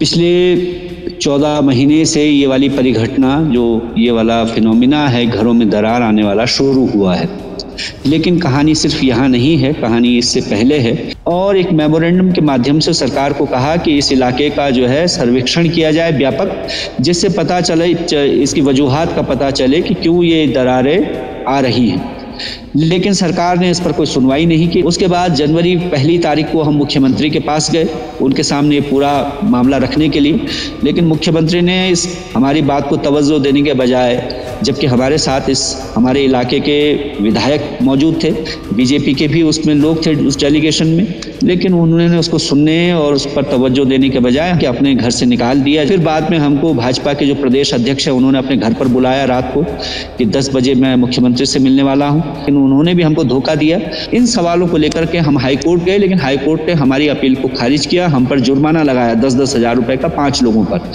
पिछले चौदह महीने से ये वाली परिघटना जो ये वाला फिनोमिना है घरों में दरार आने वाला शुरू हुआ है लेकिन कहानी सिर्फ यहाँ नहीं है कहानी इससे पहले है और एक मेमोरेंडम के माध्यम से सरकार को कहा कि इस इलाके का जो है सर्वेक्षण किया जाए व्यापक जिससे पता चले इसकी वजूहत का पता चले कि क्यों ये दरारें आ रही हैं लेकिन सरकार ने इस पर कोई सुनवाई नहीं की उसके बाद जनवरी पहली तारीख को हम मुख्यमंत्री के पास गए उनके सामने पूरा मामला रखने के लिए लेकिन मुख्यमंत्री ने इस हमारी बात को तवज्जो देने के बजाय जबकि हमारे साथ इस हमारे इलाके के विधायक मौजूद थे बीजेपी के भी उसमें लोग थे उस डेलीगेशन में लेकिन उन्होंने उसको सुनने और उस पर तवज्जो देने के बजाय कि अपने घर से निकाल दिया फिर बाद में हमको भाजपा के जो प्रदेश अध्यक्ष है उन्होंने अपने घर पर बुलाया रात को कि 10 बजे मैं मुख्यमंत्री से मिलने वाला हूँ लेकिन उन्होंने भी हमको धोखा दिया इन सवालों को लेकर के हम हाईकोर्ट गए लेकिन हाईकोर्ट ने हमारी अपील को खारिज किया हम पर जुर्माना लगाया दस दस हज़ार रुपये का पाँच लोगों पर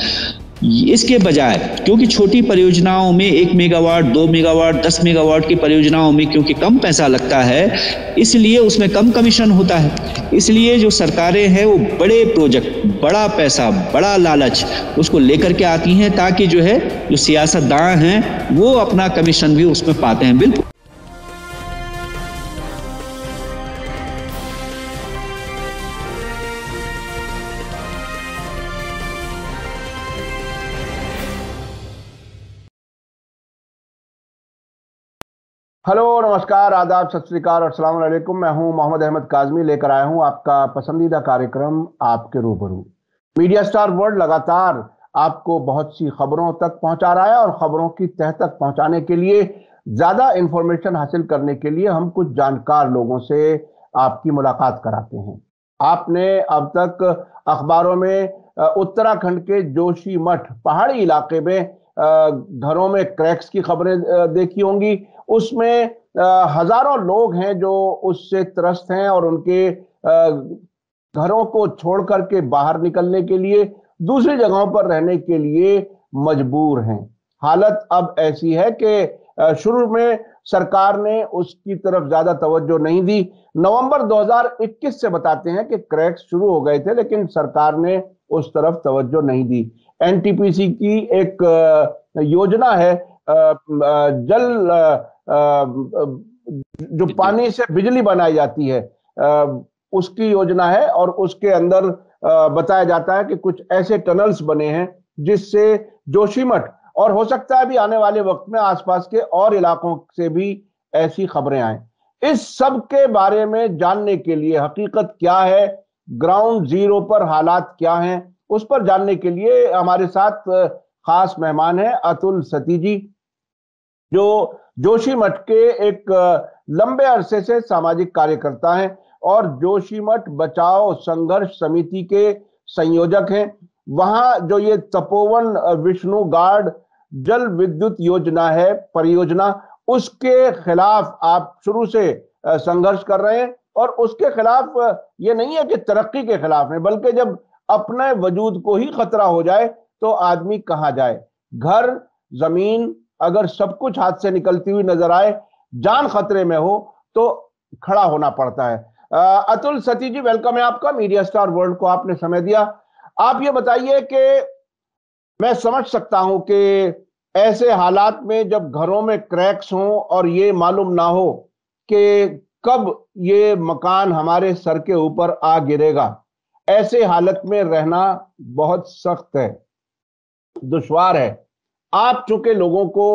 इसके बजाय क्योंकि छोटी परियोजनाओं में एक मेगावाट दो मेगावाट दस मेगावाट की परियोजनाओं में क्योंकि कम पैसा लगता है इसलिए उसमें कम कमीशन होता है इसलिए जो सरकारें हैं वो बड़े प्रोजेक्ट बड़ा पैसा बड़ा लालच उसको लेकर के आती हैं ताकि जो है जो सियासतदान हैं वो अपना कमीशन भी उसमें पाते हैं बिल्कुल हेलो नमस्कार आदाब सत श्रीकाल और सलाम वालेकुम मैं हूं मोहम्मद अहमद काजमी लेकर आया हूं आपका पसंदीदा कार्यक्रम आपके रूबरू मीडिया स्टार वर्ल्ड लगातार आपको बहुत सी खबरों तक पहुंचा रहा है और खबरों की तह तक पहुंचाने के लिए ज़्यादा इंफॉर्मेशन हासिल करने के लिए हम कुछ जानकार लोगों से आपकी मुलाकात कराते हैं आपने अब तक अखबारों में उत्तराखंड के जोशी मठ पहाड़ी इलाके में घरों में क्रैक्स की खबरें देखी होंगी उसमें हजारों लोग हैं जो उससे त्रस्त हैं और उनके घरों को छोड़ करके बाहर निकलने के लिए दूसरी जगहों पर रहने के लिए मजबूर हैं हालत अब ऐसी है कि शुरू में सरकार ने उसकी तरफ ज्यादा तवज्जो नहीं दी नवंबर 2021 से बताते हैं कि क्रैक्स शुरू हो गए थे लेकिन सरकार ने उस तरफ तवज्जो नहीं दी एनटीपीसी की एक योजना है जल जो पानी से बिजली बनाई जाती है उसकी योजना है और उसके अंदर बताया जाता है कि कुछ ऐसे टनल्स बने हैं जिससे जोशीमठ और हो सकता है भी आने वाले वक्त में आसपास के और इलाकों से भी ऐसी खबरें आए इस सब के बारे में जानने के लिए हकीकत क्या है ग्राउंड जीरो पर हालात क्या हैं उस पर जानने के लिए हमारे साथ खास मेहमान है अतुल सती जी जो जोशी मठ के एक लंबे अरसे से सामाजिक कार्यकर्ता हैं और जोशी मठ बचाओ संघर्ष समिति के संयोजक हैं वहां जो ये तपोवन विष्णु गार्ड जल विद्युत योजना है परियोजना उसके खिलाफ आप शुरू से संघर्ष कर रहे हैं और उसके खिलाफ ये नहीं है कि तरक्की के खिलाफ है बल्कि जब अपने वजूद को ही खतरा हो जाए तो आदमी कहाँ जाए घर जमीन अगर सब कुछ हाथ से निकलती हुई नजर आए जान खतरे में हो तो खड़ा होना पड़ता है अतुल सती जी वेलकम है आपका मीडिया स्टार वर्ल्ड को आपने समय दिया आप ये बताइए कि मैं समझ सकता हूं कि ऐसे हालात में जब घरों में क्रैक्स हों और ये मालूम ना हो कि कब ये मकान हमारे सर के ऊपर आ गिरेगा ऐसे हालत में रहना बहुत सख्त है दुश्वार है आप चूंकि लोगों को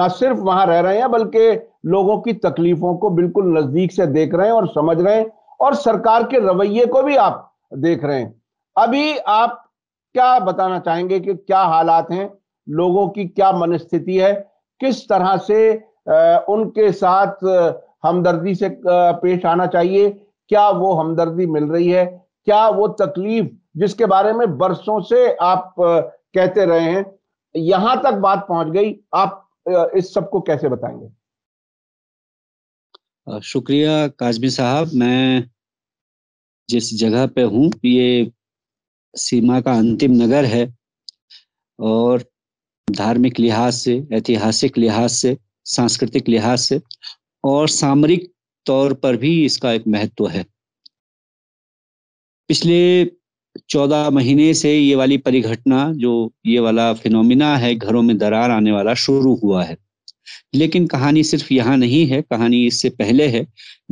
न सिर्फ वहां रह रहे हैं बल्कि लोगों की तकलीफों को बिल्कुल नजदीक से देख रहे हैं और समझ रहे हैं और सरकार के रवैये को भी आप देख रहे हैं अभी आप क्या बताना चाहेंगे कि क्या हालात हैं लोगों की क्या मनस्थिति है किस तरह से उनके साथ हमदर्दी से पेश आना चाहिए क्या वो हमदर्दी मिल रही है क्या वो तकलीफ जिसके बारे में बरसों से आप कहते रहे हैं यहां तक बात पहुंच गई आप इस सबको कैसे बताएंगे शुक्रिया काजमी साहब मैं जिस जगह पे हूँ ये सीमा का अंतिम नगर है और धार्मिक लिहाज से ऐतिहासिक लिहाज से सांस्कृतिक लिहाज से और सामरिक तौर पर भी इसका एक महत्व है पिछले चौदह महीने से ये वाली परिघटना जो ये वाला फिनोमिना है घरों में दरार आने वाला शुरू हुआ है लेकिन कहानी सिर्फ यहाँ नहीं है कहानी इससे पहले है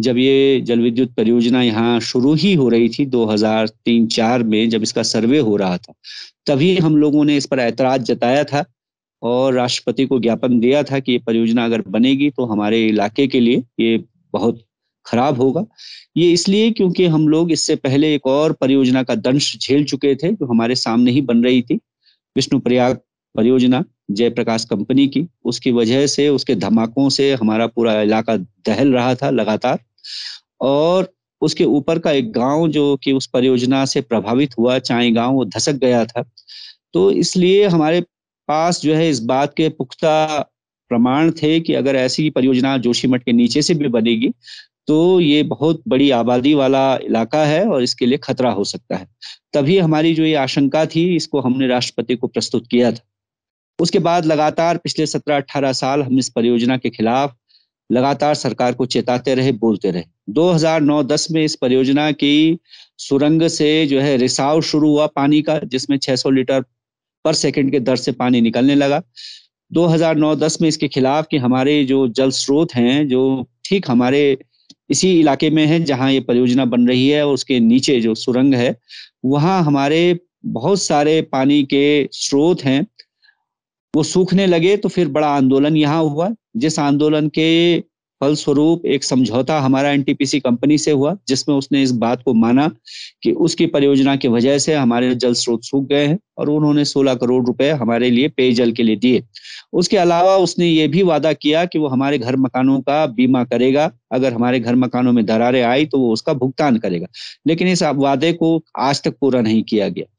जब ये जल विद्युत परियोजना यहाँ शुरू ही हो रही थी 2003-4 में जब इसका सर्वे हो रहा था तभी हम लोगों ने इस पर ऐतराज जताया था और राष्ट्रपति को ज्ञापन दिया था कि ये परियोजना अगर बनेगी तो हमारे इलाके के लिए ये बहुत खराब होगा ये इसलिए क्योंकि हम लोग इससे पहले एक और परियोजना का दंश झेल चुके थे जो हमारे सामने ही बन रही थी विष्णु प्रयाग परियोजना जयप्रकाश कंपनी की उसकी वजह से उसके धमाकों से हमारा पूरा इलाका दहल रहा था लगातार और उसके ऊपर का एक गांव जो कि उस परियोजना से प्रभावित हुआ चाई गांव वो धसक गया था तो इसलिए हमारे पास जो है इस बात के पुख्ता प्रमाण थे कि अगर ऐसी परियोजना जोशीमठ के नीचे से भी बनेगी तो ये बहुत बड़ी आबादी वाला इलाका है और इसके लिए खतरा हो सकता है तभी हमारी जो ये आशंका थी इसको हमने राष्ट्रपति को प्रस्तुत किया था उसके बाद लगातार पिछले सत्रह अट्ठारह साल हम इस परियोजना के खिलाफ लगातार सरकार को चेताते रहे बोलते रहे 2009-10 में इस परियोजना की सुरंग से जो है रिसाव शुरू हुआ पानी का जिसमें 600 लीटर पर सेकंड के दर से पानी निकलने लगा 2009-10 में इसके खिलाफ कि हमारे जो जल स्रोत हैं जो ठीक हमारे इसी इलाके में है जहां ये परियोजना बन रही है और उसके नीचे जो सुरंग है वहां हमारे बहुत सारे पानी के स्रोत हैं वो सूखने लगे तो फिर बड़ा आंदोलन यहाँ हुआ जिस आंदोलन के फलस्वरूप एक समझौता हमारा एनटीपीसी कंपनी से हुआ जिसमें उसने इस बात को माना कि उसकी परियोजना की वजह से हमारे जल स्रोत सूख गए हैं और उन्होंने 16 करोड़ रुपए हमारे लिए पेयजल के लिए दिए उसके अलावा उसने ये भी वादा किया कि वो हमारे घर मकानों का बीमा करेगा अगर हमारे घर मकानों में दरारें आई तो वो उसका भुगतान करेगा लेकिन इस वादे को आज तक पूरा नहीं किया गया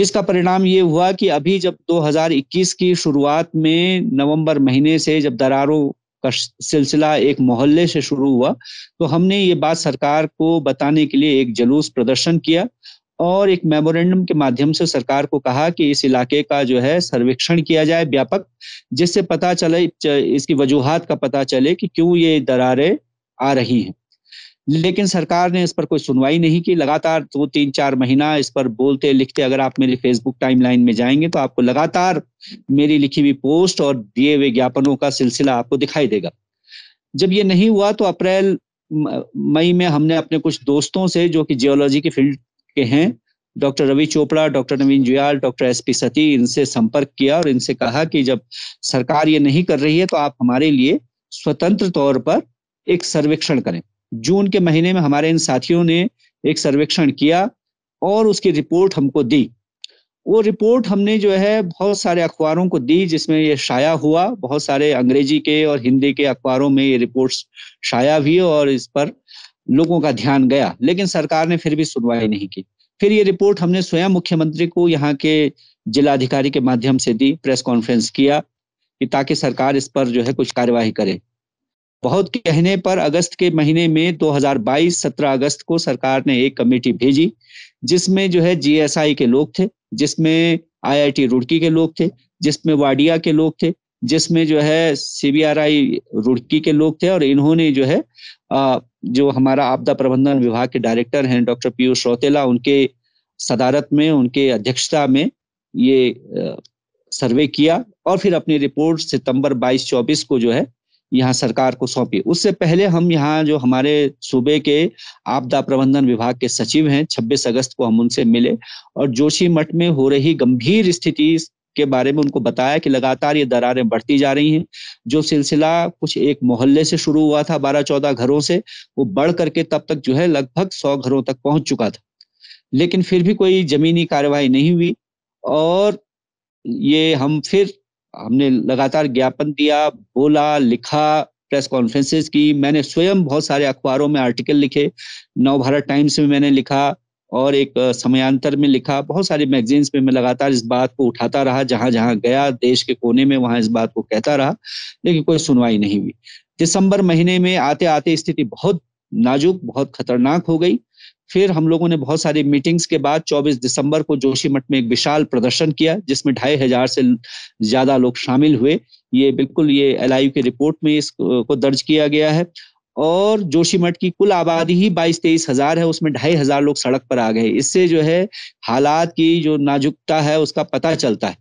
जिसका परिणाम ये हुआ कि अभी जब 2021 की शुरुआत में नवंबर महीने से जब दरारों का सिलसिला एक मोहल्ले से शुरू हुआ तो हमने ये बात सरकार को बताने के लिए एक जलूस प्रदर्शन किया और एक मेमोरेंडम के माध्यम से सरकार को कहा कि इस इलाके का जो है सर्वेक्षण किया जाए व्यापक जिससे पता चले इसकी वजूहत का पता चले कि क्यों ये दरारें आ रही हैं लेकिन सरकार ने इस पर कोई सुनवाई नहीं की लगातार दो तो तीन चार महीना इस पर बोलते लिखते अगर आप मेरी फेसबुक टाइमलाइन में जाएंगे तो आपको लगातार मेरी लिखी हुई पोस्ट और दिए हुए ज्ञापनों का सिलसिला आपको दिखाई देगा जब ये नहीं हुआ तो अप्रैल मई में हमने अपने कुछ दोस्तों से जो कि जियोलॉजी के फील्ड के हैं doctor Ravi Chopra doctor Naveen Juyal doctor S P Sati इनसे संपर्क किया और इनसे कहा कि जब सरकार ये नहीं कर रही है तो आप हमारे लिए स्वतंत्र तौर पर एक सर्वेक्षण करें जून के महीने में हमारे इन साथियों ने एक सर्वेक्षण किया और उसकी रिपोर्ट हमको दी वो रिपोर्ट हमने जो है बहुत सारे अखबारों को दी जिसमें ये शाया हुआ बहुत सारे अंग्रेजी के और हिंदी के अखबारों में ये रिपोर्ट शाया भी और इस पर लोगों का ध्यान गया लेकिन सरकार ने फिर भी सुनवाई नहीं की फिर ये रिपोर्ट हमने स्वयं मुख्यमंत्री को यहाँ के जिलाधिकारी के माध्यम से दी प्रेस कॉन्फ्रेंस किया कि ताकि सरकार इस पर जो है कुछ कार्यवाही करे बहुत कहने पर अगस्त के महीने में 2022 17 अगस्त को सरकार ने एक कमेटी भेजी जिसमें जो है जीएसआई के लोग थे जिसमें आईआईटी रुड़की के लोग थे जिसमें वाडिया के लोग थे जिसमें जो है सीबीआरआई रुड़की के लोग थे और इन्होंने जो है जो हमारा आपदा प्रबंधन विभाग के डायरेक्टर हैं डॉक्टर पीयूष रौतेला उनके सदारत में उनके अध्यक्षता में ये सर्वे किया और फिर अपनी रिपोर्ट सितंबर 22-24 को जो है यहाँ सरकार को सौंपी उससे पहले हम यहाँ जो हमारे सूबे के आपदा प्रबंधन विभाग के सचिव हैं 26 अगस्त को हम उनसे मिले और जोशी मठ में हो रही गंभीर स्थिति के बारे में उनको बताया कि लगातार ये दरारें बढ़ती जा रही हैं जो सिलसिला कुछ एक मोहल्ले से शुरू हुआ था बारह चौदह घरों से वो बढ़ करके तब तक जो है लगभग सौ घरों तक पहुंच चुका था लेकिन फिर भी कोई जमीनी कार्रवाई नहीं हुई और ये हम फिर हमने लगातार ज्ञापन दिया बोला लिखा प्रेस कॉन्फ्रेंसेस की मैंने स्वयं बहुत सारे अखबारों में आर्टिकल लिखे नव भारत टाइम्स में मैंने लिखा और एक समयांतर में लिखा बहुत सारे मैगजीन्स में मैं लगातार इस बात को उठाता रहा जहां जहां गया देश के कोने में वहां इस बात को कहता रहा लेकिन कोई सुनवाई नहीं हुई दिसंबर महीने में आते आते स्थिति बहुत नाजुक बहुत खतरनाक हो गई फिर हम लोगों ने बहुत सारी मीटिंग्स के बाद 24 दिसंबर को जोशीमठ में एक विशाल प्रदर्शन किया जिसमें ढाई हजार से ज्यादा लोग शामिल हुए ये बिल्कुल ये एल के रिपोर्ट में इसको दर्ज किया गया है और जोशीमठ की कुल आबादी ही बाईस तेईस हजार है उसमें ढाई हजार लोग सड़क पर आ गए इससे जो है हालात की जो नाजुकता है उसका पता चलता है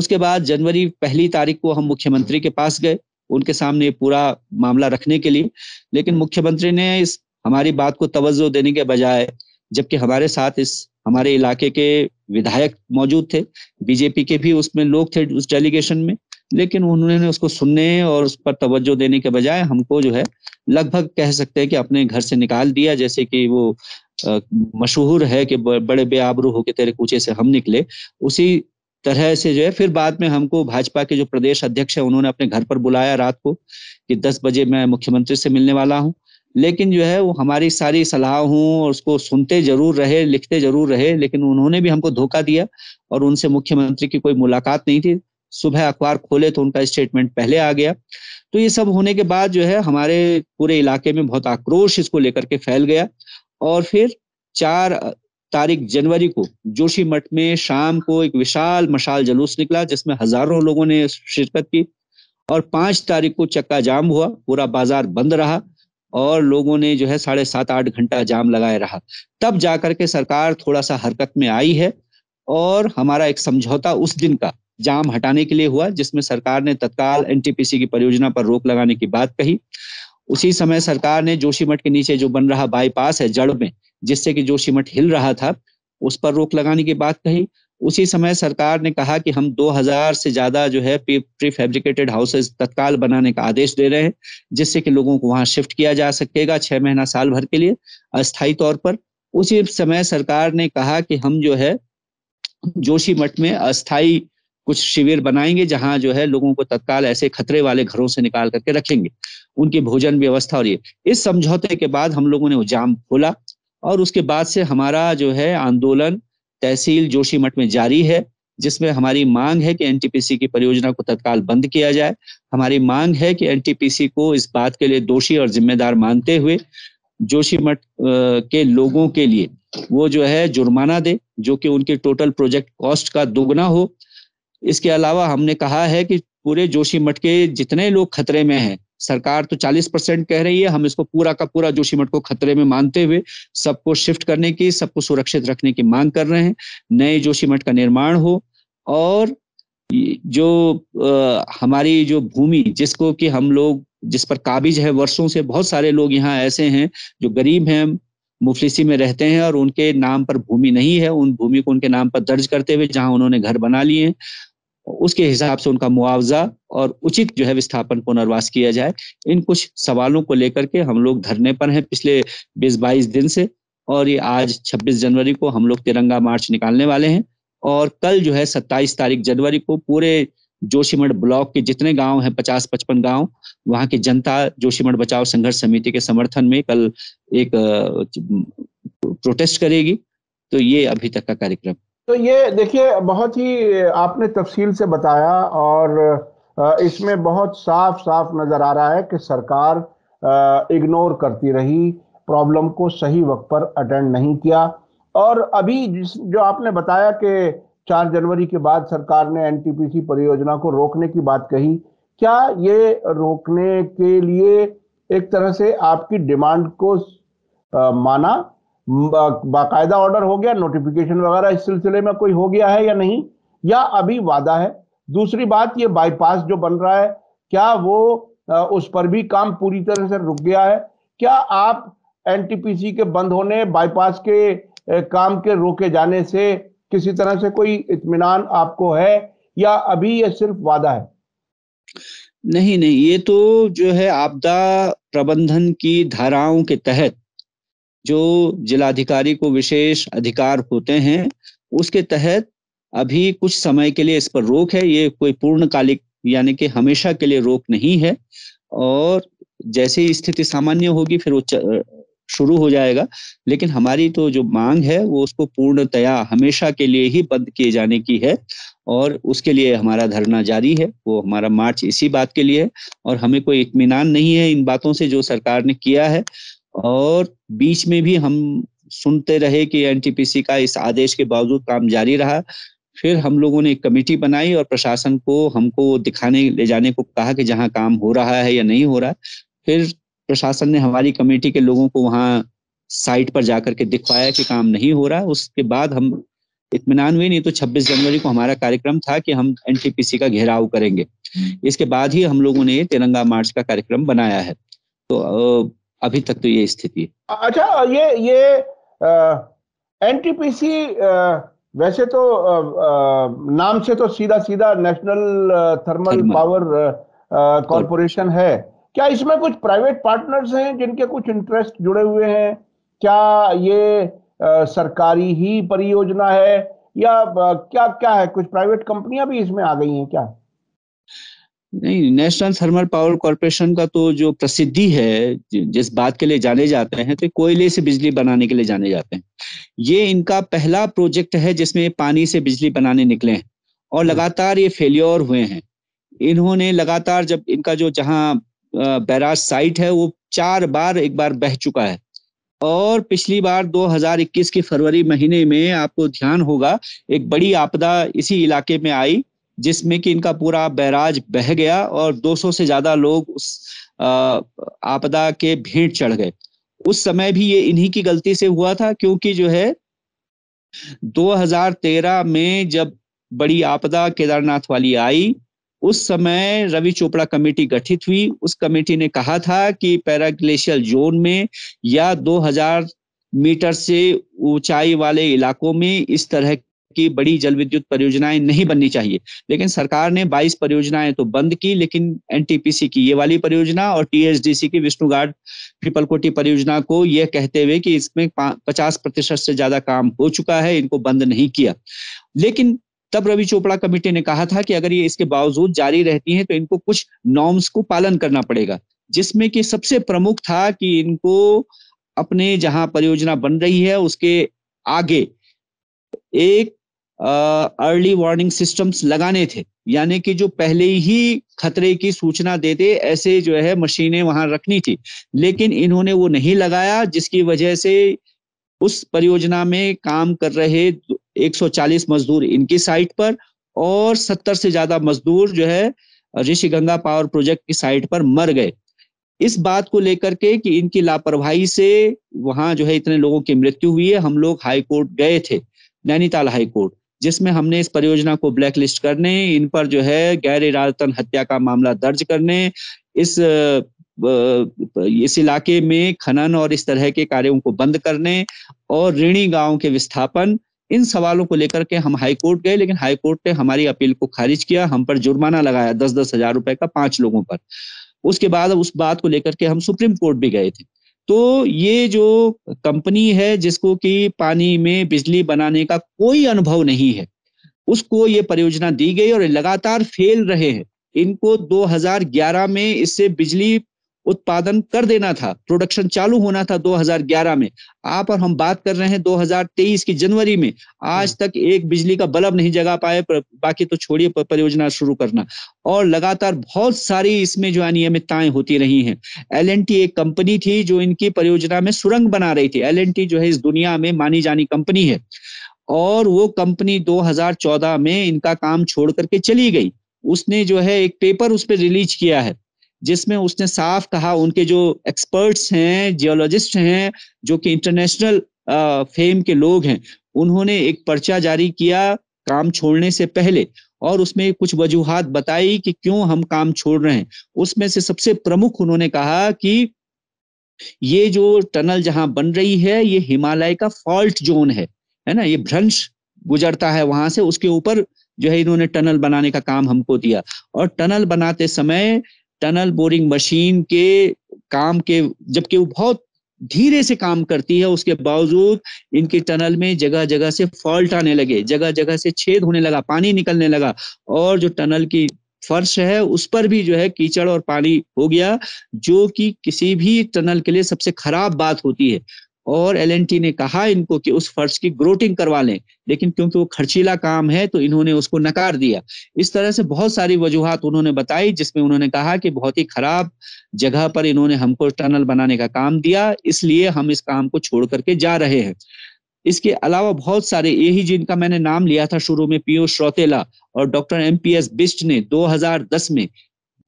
उसके बाद जनवरी पहली तारीख को हम मुख्यमंत्री के पास गए उनके सामने पूरा मामला रखने के लिए लेकिन मुख्यमंत्री ने इस हमारी बात को तवज्जो देने के बजाय जबकि हमारे साथ इस हमारे इलाके के विधायक मौजूद थे बीजेपी के भी उसमें लोग थे उस डेलीगेशन में लेकिन उन्होंने उसको सुनने और उस पर तवज्जो देने के बजाय हमको जो है लगभग कह सकते हैं कि अपने घर से निकाल दिया जैसे कि वो मशहूर है कि बड़े बेआबरू होके तेरे कूचे से हम निकले उसी तरह से जो है फिर बाद में हमको भाजपा के जो प्रदेश अध्यक्ष है उन्होंने अपने घर पर बुलाया रात को कि 10 बजे मैं मुख्यमंत्री से मिलने वाला हूँ लेकिन जो है वो हमारी सारी सलाह हूँ और उसको सुनते जरूर रहे लिखते जरूर रहे लेकिन उन्होंने भी हमको धोखा दिया और उनसे मुख्यमंत्री की कोई मुलाकात नहीं थी सुबह अखबार खोले तो उनका स्टेटमेंट पहले आ गया तो ये सब होने के बाद जो है हमारे पूरे इलाके में बहुत आक्रोश इसको लेकर के फैल गया और फिर चार तारीख जनवरी को जोशी मठ में शाम को एक विशाल मशाल जुलूस निकला जिसमें हजारों लोगों ने शिरकत की और पांच तारीख को चक्का जाम हुआ पूरा बाजार बंद रहा और लोगों ने जो है साढ़े सात आठ घंटा जाम लगाए रहा तब जाकर के सरकार थोड़ा सा हरकत में आई है और हमारा एक समझौता उस दिन का जाम हटाने के लिए हुआ जिसमें सरकार ने तत्काल एनटीपीसी की परियोजना पर रोक लगाने की बात कही उसी समय सरकार ने जोशीमठ के नीचे जो बन रहा बाईपास है जड़ में जिससे कि जोशीमठ हिल रहा था उस पर रोक लगाने की बात कही उसी समय सरकार ने कहा कि हम 2000 से ज्यादा जो है प्री फेब्रिकेटेड हाउसेज तत्काल बनाने का आदेश दे रहे हैं जिससे कि लोगों को वहां शिफ्ट किया जा सकेगा छह महीना साल भर के लिए अस्थायी तौर पर उसी समय सरकार ने कहा कि हम जो है जोशी मठ में अस्थाई कुछ शिविर बनाएंगे जहां जो है लोगों को तत्काल ऐसे खतरे वाले घरों से निकाल करके रखेंगे उनकी भोजन व्यवस्था और ये इस समझौते के बाद हम लोगों ने वो जाम खोला और उसके बाद से हमारा जो है आंदोलन तहसील जोशीमठ में जारी है जिसमें हमारी मांग है कि एनटीपीसी की परियोजना को तत्काल बंद किया जाए हमारी मांग है कि एनटीपीसी को इस बात के लिए दोषी और जिम्मेदार मानते हुए जोशीमठ के लोगों के लिए वो जो है जुर्माना दे जो कि उनके टोटल प्रोजेक्ट कॉस्ट का दोगुना हो इसके अलावा हमने कहा है कि पूरे जोशीमठ के जितने लोग खतरे में हैं सरकार तो 40 परसेंट कह रही है हम इसको पूरा का पूरा जोशीमठ को खतरे में मानते हुए सबको शिफ्ट करने की सबको सुरक्षित रखने की मांग कर रहे हैं नए जोशीमठ का निर्माण हो और जो आ, हमारी जो भूमि जिसको कि हम लोग जिस पर काबिज है वर्षों से बहुत सारे लोग यहाँ ऐसे हैं जो गरीब हैं मुफलिसी में रहते हैं और उनके नाम पर भूमि नहीं है उन भूमि को उनके नाम पर दर्ज करते हुए जहां उन्होंने घर बना लिए उसके हिसाब से उनका मुआवजा और उचित जो है विस्थापन पुनर्वास किया जाए इन कुछ सवालों को लेकर के हम लोग धरने पर हैं पिछले बीस बाईस दिन से और ये आज 26 जनवरी को हम लोग तिरंगा मार्च निकालने वाले हैं और कल जो है 27 तारीख जनवरी को पूरे जोशीमठ ब्लॉक के जितने गांव हैं पचास पचपन गांव वहां की जनता जोशीमठ बचाव संघर्ष समिति के समर्थन में कल एक प्रोटेस्ट करेगी तो ये अभी तक का कार्यक्रम तो ये देखिए बहुत ही आपने तफसील से बताया और इसमें बहुत साफ साफ नज़र आ रहा है कि सरकार इग्नोर करती रही प्रॉब्लम को सही वक्त पर अटेंड नहीं किया और अभी जिस जो आपने बताया कि चार जनवरी के बाद सरकार ने एनटीपीसी परियोजना को रोकने की बात कही क्या ये रोकने के लिए एक तरह से आपकी डिमांड को आ, माना बाकायदा ऑर्डर हो गया नोटिफिकेशन वगैरह इस सिलसिले में कोई हो गया है या नहीं या अभी वादा है दूसरी बात ये बाईपास जो बन रहा है क्या वो उस पर भी काम पूरी तरह से रुक गया है क्या आप एनटीपीसी के बंद होने बाईपास के काम के रोके जाने से किसी तरह से कोई इतमान आपको है या अभी ये सिर्फ वादा है नहीं नहीं ये तो जो है आपदा प्रबंधन की धाराओं के तहत जो जिलाधिकारी को विशेष अधिकार होते हैं उसके तहत अभी कुछ समय के लिए इस पर रोक है ये कोई पूर्णकालिक यानी कि हमेशा के लिए रोक नहीं है और जैसे ही स्थिति सामान्य होगी फिर वो शुरू हो जाएगा लेकिन हमारी तो जो मांग है वो उसको पूर्णतया हमेशा के लिए ही बंद किए जाने की है और उसके लिए हमारा धरना जारी है वो हमारा मार्च इसी बात के लिए है और हमें कोई इतमान नहीं है इन बातों से जो सरकार ने किया है और बीच में भी हम सुनते रहे कि एनटीपीसी का इस आदेश के बावजूद काम जारी रहा फिर हम लोगों ने एक कमेटी बनाई और प्रशासन को हमको दिखाने ले जाने को कहा कि जहां काम हो रहा है या नहीं हो रहा फिर प्रशासन ने हमारी कमेटी के लोगों को वहां साइट पर जाकर के दिखवाया कि काम नहीं हो रहा उसके बाद हम इतमान हुए नहीं तो 26 जनवरी को हमारा कार्यक्रम था कि हम एनटीपीसी का घेराव करेंगे हम्म। इसके बाद ही हम लोगों ने तिरंगा मार्च का कार्यक्रम बनाया है तो अभी तक तो ये स्थिति है अच्छा ये ये एन वैसे तो आ, नाम से तो सीधा सीधा national thermal, thermal. Power corporation है क्या इसमें कुछ प्राइवेट पार्टनर्स हैं जिनके कुछ इंटरेस्ट जुड़े हुए हैं क्या ये आ, सरकारी ही परियोजना है या क्या क्या है कुछ प्राइवेट कंपनियां भी इसमें आ गई हैं क्या नहीं नेशनल थर्मल पावर कॉरपोरेशन का तो जो प्रसिद्धि है जिस बात के लिए जाने जाते हैं तो कोयले से बिजली बनाने के लिए जाने जाते हैं ये इनका पहला प्रोजेक्ट है जिसमें पानी से बिजली बनाने निकले हैं और लगातार ये फेल्योर हुए हैं इन्होंने लगातार जब इनका जो जहाँ बैराज साइट है वो चार बार एक बार बह चुका है और पिछली बार 2021 के फरवरी महीने में आपको ध्यान होगा एक बड़ी आपदा इसी इलाके में आई जिसमें कि इनका पूरा बैराज बह गया और 200 से ज्यादा लोग उस आपदा के भेंट चढ़ गए उस समय भी ये इन्हीं की गलती से हुआ था क्योंकि जो है 2013 में जब बड़ी आपदा केदारनाथ वाली आई उस समय रवि चोपड़ा कमेटी गठित हुई उस कमेटी ने कहा था कि पैराग्लेशियल जोन में या 2000 मीटर से ऊंचाई वाले इलाकों में इस तरह की बड़ी जल विद्युत परियोजनाएं नहीं बननी चाहिए लेकिन सरकार ने 22 परियोजनाएं तो बंद की लेकिन एनटीपीसी की ये वाली परियोजना और टीएसडीसी की विष्णुघाट पीपलकोटी परियोजना को यह कहते हुए कि इसमें पचास प्रतिशत से ज्यादा काम हो चुका है इनको बंद नहीं किया लेकिन तब रवि चोपड़ा कमेटी ने कहा था कि अगर ये इसके बावजूद जारी रहती है तो इनको कुछ नॉर्म्स को पालन करना पड़ेगा जिसमें कि सबसे प्रमुख था कि इनको अपने जहां परियोजना बन रही है उसके आगे एक अर्ली वार्निंग सिस्टम्स लगाने थे यानी कि जो पहले ही खतरे की सूचना देते ऐसे जो है मशीनें वहां रखनी थी लेकिन इन्होंने वो नहीं लगाया जिसकी वजह से उस परियोजना में काम कर रहे 140 मजदूर इनकी साइट पर और 70 से ज्यादा मजदूर जो है ऋषि गंगा पावर प्रोजेक्ट की साइट पर मर गए इस बात को लेकर के कि इनकी लापरवाही से वहां जो है इतने लोगों की मृत्यु हुई है हम लोग हाईकोर्ट गए थे नैनीताल हाईकोर्ट जिसमें हमने इस परियोजना को ब्लैकलिस्ट करने इन पर जो है गैर इरादतन हत्या का मामला दर्ज करने इस इस इलाके में खनन और इस तरह के कार्यों को बंद करने और ऋणी गांव के विस्थापन इन सवालों को लेकर के हम हाई कोर्ट गए लेकिन हाई कोर्ट ने हमारी अपील को खारिज किया हम पर जुर्माना लगाया दस दस हजार रुपए का पांच लोगों पर उसके बाद उस बात को लेकर के हम सुप्रीम कोर्ट भी गए थे तो ये जो कंपनी है जिसको कि पानी में बिजली बनाने का कोई अनुभव नहीं है उसको ये परियोजना दी गई और लगातार फेल रहे हैं इनको 2011 में इससे बिजली उत्पादन कर देना था प्रोडक्शन चालू होना था 2011 में आप और हम बात कर रहे हैं 2023 की जनवरी में आज हम्म। तक एक बिजली का बल्ब नहीं जगा पाए बाकी तो छोड़िए परियोजना शुरू करना और लगातार बहुत सारी इसमें जो अनियमितताएं होती रही हैं एल एक कंपनी थी जो इनकी परियोजना में सुरंग बना रही थी एल जो है इस दुनिया में मानी जानी कंपनी है और वो कंपनी 2014 में इनका काम छोड़ करके चली गई उसने जो है एक पेपर उस पर रिलीज किया है जिसमें उसने साफ कहा उनके जो एक्सपर्ट्स हैं जियोलॉजिस्ट हैं जो कि इंटरनेशनल फेम के लोग हैं उन्होंने एक पर्चा जारी किया काम छोड़ने से पहले और उसमें कुछ वजूहत बताई कि क्यों हम काम छोड़ रहे हैं उसमें से सबसे प्रमुख उन्होंने कहा कि ये जो टनल जहां बन रही है ये हिमालय का फॉल्ट जोन है है ना ये भ्रंश गुजरता है वहां से उसके ऊपर जो है इन्होंने टनल बनाने का काम हमको दिया और टनल बनाते समय टनल बोरिंग मशीन के काम के जबकि वो बहुत धीरे से काम करती है उसके बावजूद इनके टनल में जगह जगह से फॉल्ट आने लगे जगह जगह से छेद होने लगा पानी निकलने लगा और जो टनल की फर्श है उस पर भी जो है कीचड़ और पानी हो गया जो कि किसी भी टनल के लिए सबसे खराब बात होती है और एल ने कहा इनको कि उस फर्श की ग्रोटिंग करवा लें लेकिन क्योंकि वो खर्चीला काम है तो इन्होंने उसको नकार दिया इस तरह से बहुत सारी वजूहत उन्होंने बताई जिसमें उन्होंने कहा कि बहुत ही खराब जगह पर इन्होंने हमको टनल बनाने का काम दिया इसलिए हम इस काम को छोड़ करके जा रहे हैं इसके अलावा बहुत सारे यही जिनका मैंने नाम लिया था शुरू में पीयूष रौतेला और doctor M P S Bisht ने 2010 में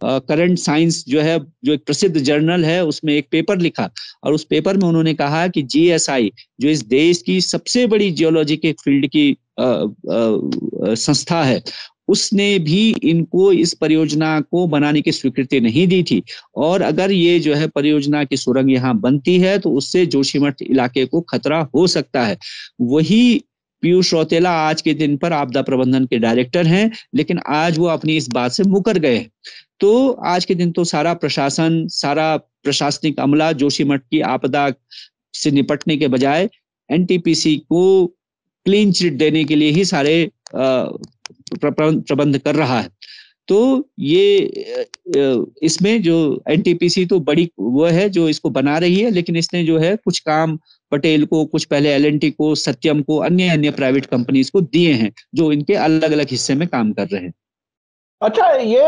करंट साइंस जो है जो एक प्रसिद्ध जर्नल है उसमें एक पेपर लिखा और उस पेपर में उन्होंने कहा कि जीएसआई जो इस देश की सबसे बड़ी जियोलॉजी के फील्ड की आ, आ, संस्था है उसने भी इनको इस परियोजना को बनाने की स्वीकृति नहीं दी थी और अगर ये जो है परियोजना की सुरंग यहाँ बनती है तो उससे जोशीमठ इलाके को खतरा हो सकता है वही पीयूष रौतेला आज के दिन पर आपदा प्रबंधन के डायरेक्टर हैं लेकिन आज वो अपनी इस बात से मुकर गए तो आज के दिन तो सारा प्रशासन सारा प्रशासनिक अमला जोशीमठ की आपदा से निपटने के बजाय एनटीपीसी को क्लीन चिट देने के लिए ही सारे प्रबंध कर रहा है तो ये इसमें जो एनटीपीसी तो बड़ी वो है जो इसको बना रही है लेकिन इसने जो है कुछ काम पटेल को कुछ पहले एल को सत्यम को अन्य अन्य प्राइवेट कंपनीज को दिए हैं जो इनके अलग अलग हिस्से में काम कर रहे हैं अच्छा ये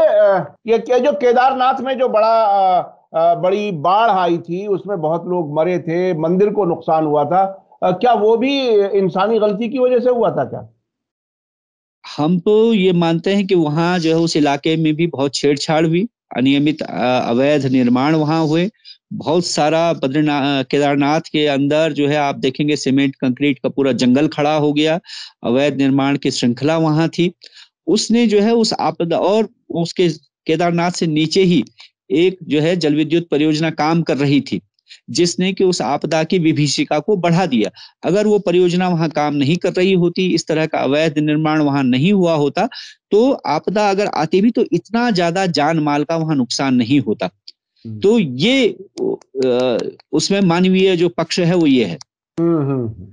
ये, क्या जो केदारनाथ में जो बड़ा बड़ी बाढ़ आई थी उसमें बहुत लोग मरे थे मंदिर को नुकसान हुआ था क्या वो भी इंसानी गलती की वजह से हुआ था क्या हम तो ये मानते हैं कि वहाँ जो है उस इलाके में भी बहुत छेड़छाड़ हुई अनियमित अवैध निर्माण वहाँ हुए बहुत सारा बद्रीनाथ केदारनाथ के अंदर जो है आप देखेंगे सीमेंट कंक्रीट का पूरा जंगल खड़ा हो गया अवैध निर्माण की श्रृंखला वहां थी उसने जो है उस आपदा और उसके केदारनाथ से नीचे ही एक जो है जल विद्युत परियोजना काम कर रही थी जिसने कि उस आपदा की विभीषिका को बढ़ा दिया अगर वो परियोजना वहां काम नहीं कर रही होती इस तरह का अवैध निर्माण वहां नहीं हुआ होता तो आपदा अगर आती भी तो इतना ज्यादा जान माल का वहां नुकसान नहीं होता हम्म। तो ये उसमें मानवीय जो पक्ष है वो ये है हम्म, हम्म,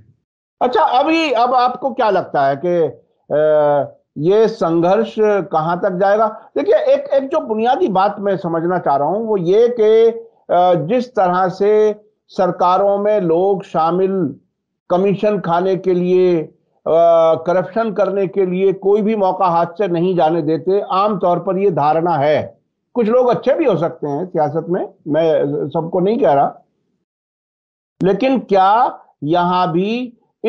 अच्छा अभी अब आपको क्या लगता है कि ये संघर्ष कहाँ तक जाएगा देखिए एक एक जो बुनियादी बात मैं समझना चाह रहा हूँ वो ये कि जिस तरह से सरकारों में लोग शामिल कमीशन खाने के लिए करप्शन करने के लिए कोई भी मौका हाथ से नहीं जाने देते आमतौर पर यह धारणा है कुछ लोग अच्छे भी हो सकते हैं सियासत में मैं सबको नहीं कह रहा लेकिन क्या यहां भी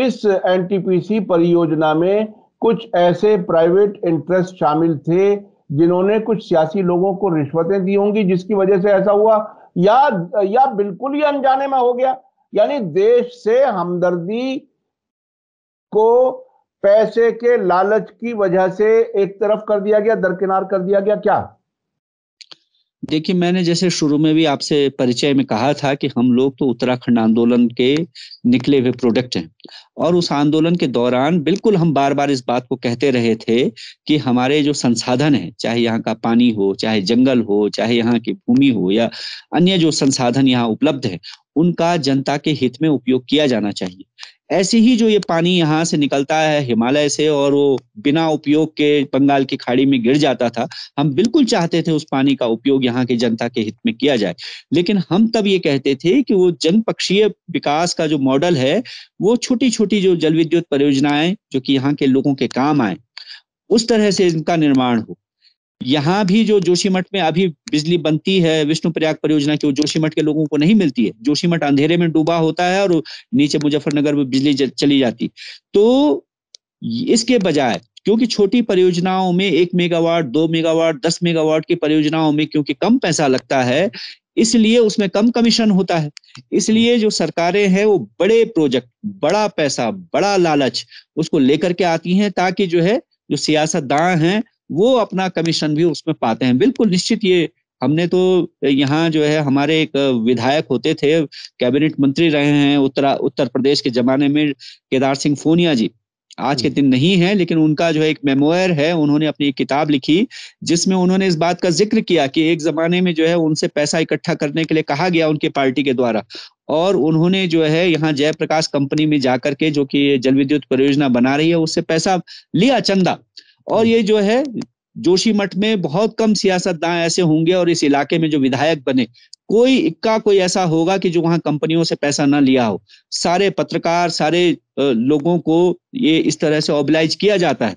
इस एनटीपीसी परियोजना में कुछ ऐसे प्राइवेट इंटरेस्ट शामिल थे जिन्होंने कुछ सियासी लोगों को रिश्वतें दी होंगी जिसकी वजह से ऐसा हुआ या या बिल्कुल ही अनजाने में हो गया यानी देश से हमदर्दी को पैसे के लालच की वजह से एक तरफ कर दिया गया दरकिनार कर दिया गया क्या देखिए मैंने जैसे शुरू में भी आपसे परिचय में कहा था कि हम लोग तो उत्तराखंड आंदोलन के निकले हुए प्रोडक्ट हैं और उस आंदोलन के दौरान बिल्कुल हम बार बार इस बात को कहते रहे थे कि हमारे जो संसाधन है चाहे यहाँ का पानी हो चाहे जंगल हो चाहे यहाँ की भूमि हो या अन्य जो संसाधन यहाँ उपलब्ध है उनका जनता के हित में उपयोग किया जाना चाहिए ऐसे ही जो ये पानी यहाँ से निकलता है हिमालय से और वो बिना उपयोग के बंगाल की खाड़ी में गिर जाता था हम बिल्कुल चाहते थे उस पानी का उपयोग यहाँ की जनता के हित में किया जाए लेकिन हम तब ये कहते थे कि वो जनपक्षीय विकास का जो मॉडल है वो छोटी छोटी जो जल विद्युत परियोजनाएं जो कि यहाँ के लोगों के काम आए उस तरह से इनका निर्माण हो यहाँ भी जो जोशीमठ में अभी बिजली बनती है विष्णु प्रयाग परियोजना की वो जोशीमठ के लोगों को नहीं मिलती है जोशीमठ अंधेरे में डूबा होता है और नीचे मुजफ्फरनगर में बिजली चली जाती तो इसके बजाय क्योंकि छोटी परियोजनाओं में एक मेगावाट दो मेगावाट दस मेगावाट की परियोजनाओं में क्योंकि कम पैसा लगता है इसलिए उसमें कम कमीशन होता है इसलिए जो सरकारें हैं वो बड़े प्रोजेक्ट बड़ा पैसा बड़ा लालच उसको लेकर के आती हैं ताकि जो है जो सियासतदान हैं वो अपना कमीशन भी उसमें पाते हैं बिल्कुल निश्चित ये हमने तो यहाँ जो है हमारे एक विधायक होते थे कैबिनेट मंत्री रहे हैं उत्तरा उत्तर प्रदेश के जमाने में केदार सिंह फोनिया जी आज के हम्म। दिन नहीं है लेकिन उनका जो है एक मेमोयर है उन्होंने अपनी एक किताब लिखी जिसमें उन्होंने इस बात का जिक्र किया कि एक जमाने में जो है उनसे पैसा इकट्ठा करने के लिए कहा गया उनके पार्टी के द्वारा और उन्होंने जो है यहाँ जयप्रकाश कंपनी में जाकर के जो कि जल विद्युत परियोजना बना रही है उससे पैसा लिया चंदा और हम्म। ये जो है जोशीमठ में बहुत कम सियासतदान ऐसे होंगे और इस इलाके में जो विधायक बने कोई इक्का कोई ऐसा होगा कि जो वहां कंपनियों से पैसा ना लिया हो सारे पत्रकार सारे लोगों को ये इस तरह से ऑबलाइज किया जाता है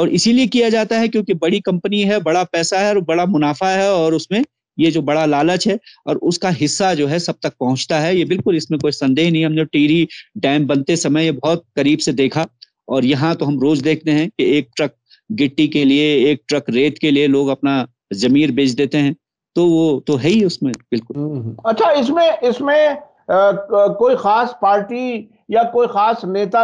और इसीलिए किया जाता है क्योंकि बड़ी कंपनी है बड़ा पैसा है और बड़ा मुनाफा है और उसमें ये जो बड़ा लालच है और उसका हिस्सा जो है सब तक पहुंचता है ये बिल्कुल इसमें कोई संदेह नहीं हमने टीरी डैम बनते समय ये बहुत करीब से देखा और यहाँ तो हम रोज देखते हैं कि एक ट्रक गिट्टी के लिए एक ट्रक रेत के लिए लोग अपना जमीर बेच देते हैं तो वो तो है ही उसमें बिल्कुल हम्म, हम्म। अच्छा इसमें इसमें कोई खास पार्टी या कोई खास नेता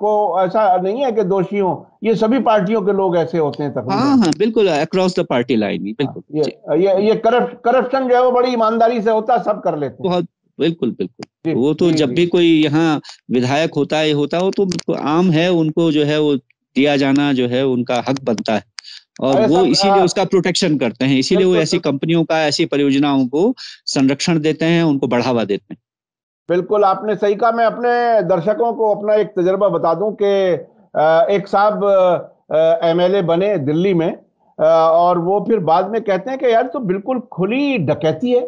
को ऐसा नहीं है कि दोषी हो ये सभी पार्टियों के लोग ऐसे होते हैं हाँ हाँ बिल्कुल अक्रॉस द पार्टी लाइन बिल्कुल ये ये, करप्शन जो है वो बड़ी ईमानदारी से होता है सब कर लेते हैं बहुत बिल्कुल बिल्कुल वो तो जब भी कोई यहाँ विधायक होता है होता हो तो आम है उनको जो है वो दिया जाना जो है उनका हक बनता है और वो इसीलिए हाँ। उसका प्रोटेक्शन करते हैं इसीलिए वो ऐसी कंपनियों का ऐसी परियोजनाओं को संरक्षण देते हैं उनको बढ़ावा देते हैं बिल्कुल आपने सही कहा मैं अपने दर्शकों को अपना एक तजर्बा बता दूं कि एक साहब एमएलए बने दिल्ली में और वो फिर बाद में कहते हैं कि यार तो बिल्कुल खुली डकैती है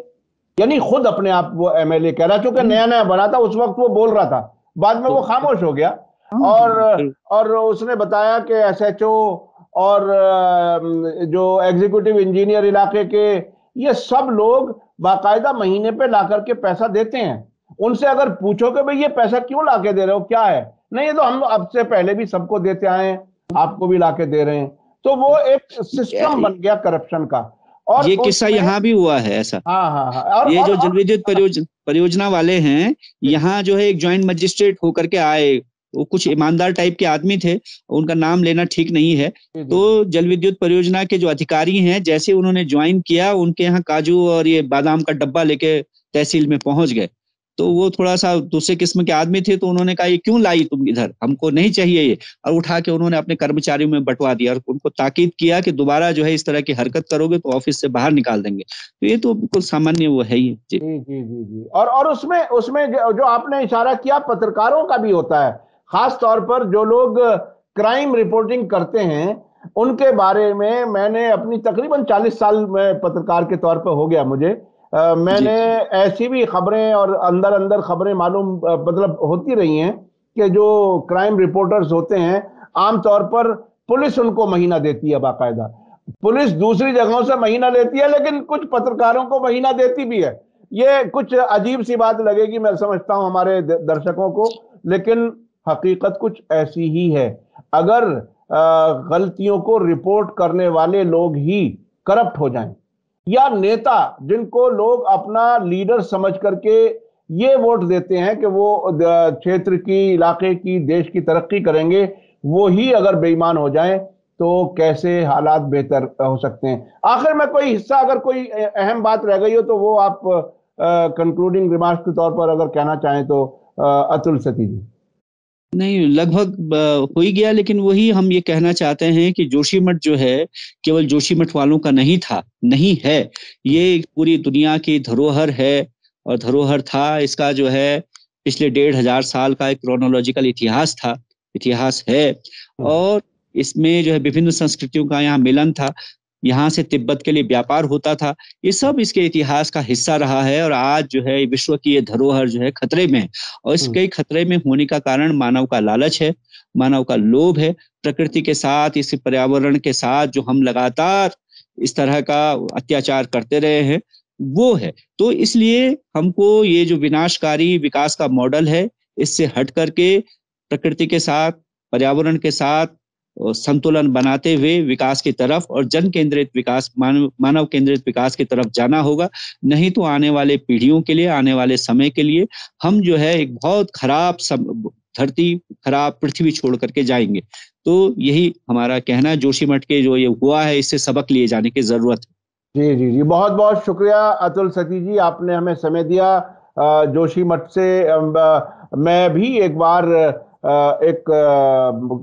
यानी खुद अपने आप वो एमएलए कह रहा चूंकि नया नया बना था उस वक्त वो बोल रहा था बाद में तो वो खामोश हो गया और हाँ, और उसने बताया कि एसएचओ और जो एग्जीक्यूटिव इंजीनियर इलाके के ये सब लोग बाकायदा महीने पे ला करके पैसा देते हैं उनसे अगर पूछो कि भाई ये पैसा क्यों ला के दे रहे हो क्या है नहीं तो हम अब से पहले भी सबको देते आए आपको भी ला के दे रहे हैं तो वो एक सिस्टम बन गया करप्शन का और ये किस्सा यहाँ भी हुआ है ऐसा हाँ हाँ हाँ ये और, जो जल विद्युत परियोजना वाले हैं यहाँ जो है एक ज्वाइंट मजिस्ट्रेट होकर के आए वो कुछ ईमानदार टाइप के आदमी थे उनका नाम लेना ठीक नहीं है हम्म। तो जल विद्युत परियोजना के जो अधिकारी हैं जैसे उन्होंने ज्वाइन किया उनके यहाँ काजू और ये बादाम का डब्बा लेके तहसील में पहुंच गए तो वो थोड़ा सा दूसरे किस्म के आदमी थे तो उन्होंने कहा ये क्यों लाई तुम इधर हमको नहीं चाहिए ये और उठा के उन्होंने अपने कर्मचारियों में बंटवा दिया और उनको ताकीद किया कि दोबारा जो है इस तरह की हरकत करोगे तो ऑफिस से बाहर निकाल देंगे तो ये तो बिल्कुल सामान्य वो है ही जी जी जी जी और और उसमें उसमें जो आपने इशारा किया पत्रकारों का भी होता है खास तौर पर जो लोग क्राइम रिपोर्टिंग करते हैं उनके बारे में मैंने अपनी तकरीबन 40 साल में पत्रकार के तौर पर हो गया मुझे आ, मैंने ऐसी भी खबरें और अंदर अंदर खबरें मालूम मतलब होती रही हैं कि जो क्राइम रिपोर्टर्स होते हैं आमतौर पर पुलिस उनको महीना देती है बाकायदा पुलिस दूसरी जगहों से महीना लेती है लेकिन कुछ पत्रकारों को महीना देती भी है ये कुछ अजीब सी बात लगेगी मैं समझता हूँ हमारे दर्शकों को लेकिन हकीकत कुछ ऐसी ही है अगर गलतियों को रिपोर्ट करने वाले लोग ही करप्ट हो जाएं या नेता जिनको लोग अपना लीडर समझ करके ये वोट देते हैं कि वो क्षेत्र की इलाके की देश की तरक्की करेंगे वो ही अगर बेईमान हो जाएं तो कैसे हालात बेहतर हो सकते हैं आखिर में कोई हिस्सा अगर कोई अहम बात रह गई हो तो वो आप कंक्लूडिंग रिमार्क के तौर पर अगर कहना चाहें तो आ, अतुल सती जी नहीं लगभग हो ही गया लेकिन वही हम ये कहना चाहते हैं कि जोशीमठ जो है केवल जोशीमठ वालों का नहीं था नहीं है ये पूरी दुनिया की धरोहर है और धरोहर था इसका जो है पिछले डेढ़ हजार साल का एक क्रोनोलॉजिकल इतिहास था इतिहास है हाँ। और इसमें जो है विभिन्न संस्कृतियों का यहाँ मिलन था यहाँ से तिब्बत के लिए व्यापार होता था ये सब इसके इतिहास का हिस्सा रहा है और आज जो है विश्व की ये धरोहर जो है खतरे में है और हम्म। कई खतरे में होने का कारण मानव का लालच है मानव का लोभ है प्रकृति के साथ इस पर्यावरण के साथ जो हम लगातार इस तरह का अत्याचार करते रहे हैं वो है तो इसलिए हमको ये जो विनाशकारी विकास का मॉडल है इससे हट करके प्रकृति के साथ पर्यावरण के साथ संतुलन बनाते हुए विकास की तरफ और जन केंद्रित विकास मानव मानव केंद्रित विकास की तरफ जाना होगा नहीं तो आने वाले पीढ़ियों के लिए आने वाले समय के लिए हम जो है एक बहुत खराब धरती खराब पृथ्वी छोड़ करके जाएंगे तो यही हमारा कहना जोशी जोशीमठ के जो ये हुआ है इससे सबक लिए जाने की जरूरत है जी जी जी बहुत बहुत शुक्रिया अतुल सती जी आपने हमें समय दिया जोशीमठ से मैं भी एक बार एक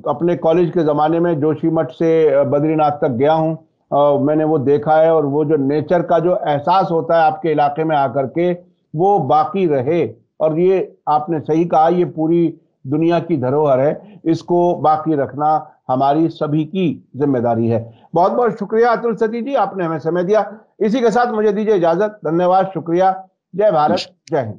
अपने कॉलेज के ज़माने में जोशी मठ से बद्रीनाथ तक गया हूँ मैंने वो देखा है और वो जो नेचर का जो एहसास होता है आपके इलाके में आकर के वो बाकी रहे और ये आपने सही कहा ये पूरी दुनिया की धरोहर है इसको बाकी रखना हमारी सभी की जिम्मेदारी है बहुत बहुत शुक्रिया अतुल सती जी आपने हमें समय दिया इसी के साथ मुझे दीजिए इजाजत धन्यवाद शुक्रिया जय भारत जय हिंद